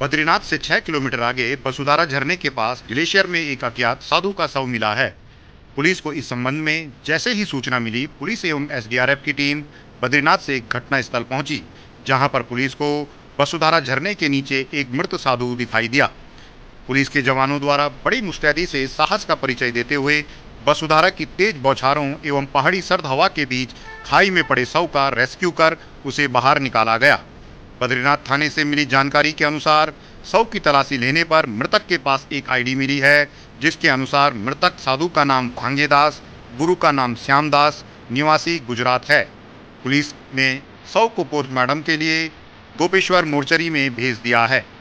बद्रीनाथ से छह किलोमीटर आगे बसुधारा झरने के पास ग्लेशियर में एक अज्ञात साधु का शव मिला है पुलिस को इस संबंध में जैसे ही सूचना मिली पुलिस एवं एसडीआरएफ की टीम बद्रीनाथ से घटनास्थल पहुंची जहां पर पुलिस को वसुधारा झरने के नीचे एक मृत साधु दिखाई दिया पुलिस के जवानों द्वारा बड़ी मुस्तैदी से साहस का परिचय देते हुए वसुधारा की तेज बौछारों एवं पहाड़ी सर्द हवा के बीच खाई में पड़े शव का रेस्क्यू कर उसे बाहर निकाला गया बद्रीनाथ थाने से मिली जानकारी के अनुसार शव की तलाशी लेने पर मृतक के पास एक आईडी मिली है जिसके अनुसार मृतक साधु का नाम भांगे दास गुरु का नाम श्याम दास निवासी गुजरात है पुलिस ने शव को पोस्टमार्टम के लिए गोपेश्वर मोर्चरी में भेज दिया है